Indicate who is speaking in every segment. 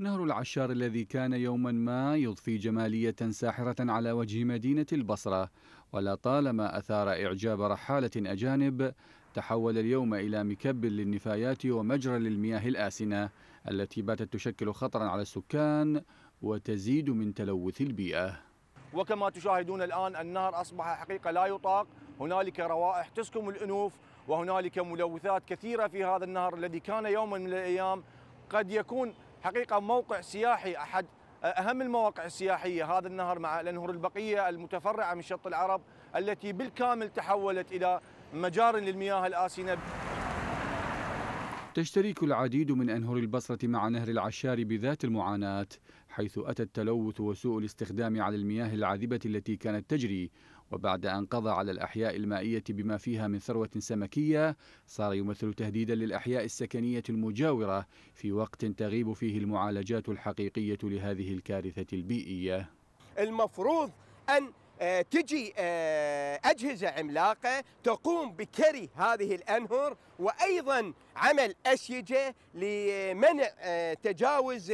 Speaker 1: نهر العشار الذي كان يوما ما يضفي جمالية ساحرة على وجه مدينة البصرة ولطالما أثار إعجاب رحالة أجانب تحول اليوم إلى مكب للنفايات ومجرى للمياه الآسنة التي باتت تشكل خطرا على السكان وتزيد من تلوث البيئة
Speaker 2: وكما تشاهدون الآن النهر أصبح حقيقة لا يطاق هنالك روائح تسكم الأنوف وهنالك ملوثات كثيرة في هذا النهر الذي كان يوما من الأيام قد يكون حقيقه موقع سياحي احد اهم المواقع السياحيه هذا النهر مع الانهر البقيه المتفرعه من شط العرب التي بالكامل تحولت الى مجار للمياه الاسنه
Speaker 1: تشترك العديد من أنهر البصرة مع نهر العشار بذات المعاناة حيث أتى التلوث وسوء الاستخدام على المياه العذبة التي كانت تجري وبعد أن قضى على الأحياء المائية بما فيها من ثروة سمكية صار يمثل تهديدا للأحياء السكنية المجاورة في وقت تغيب فيه المعالجات الحقيقية لهذه الكارثة البيئية
Speaker 3: المفروض أن آه، تجي آه، أجهزة عملاقة تقوم بكري هذه الأنهر وأيضا عمل أسيجة لمنع آه، تجاوز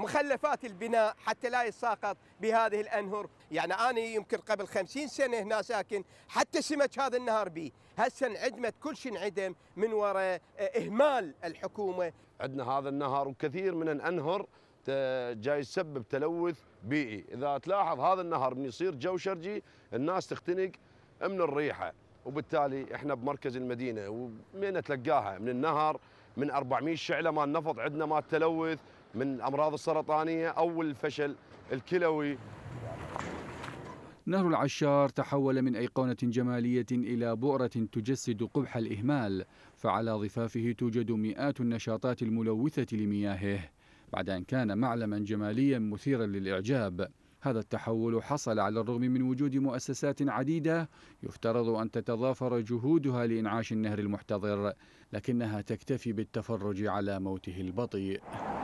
Speaker 3: مخلفات البناء حتى لا يتساقط بهذه الأنهر يعني أنا يمكن قبل خمسين سنة هنا ساكن حتى سمك هذا النهر بي هسه انعدمت كل شيء انعدم من وراء إهمال الحكومة عندنا
Speaker 4: هذا النهر وكثير من الأنهر آه، جاي يسبب تلوث بيئي اذا تلاحظ هذا النهر من يصير جو شرجي الناس تختنق من الريحه وبالتالي احنا بمركز المدينه ومين تلقاها من النهر من 400 شعله مال نفط عندنا مال تلوث من الامراض السرطانيه او الفشل الكلوي
Speaker 1: نهر العشار تحول من أيقونة جمالية إلى بؤرة تجسد قبح الإهمال فعلى ضفافه توجد مئات النشاطات الملوثة لمياهه بعد أن كان معلما جماليا مثيرا للإعجاب هذا التحول حصل على الرغم من وجود مؤسسات عديدة يفترض أن تتضافر جهودها لإنعاش النهر المحتضر لكنها تكتفي بالتفرج على موته البطيء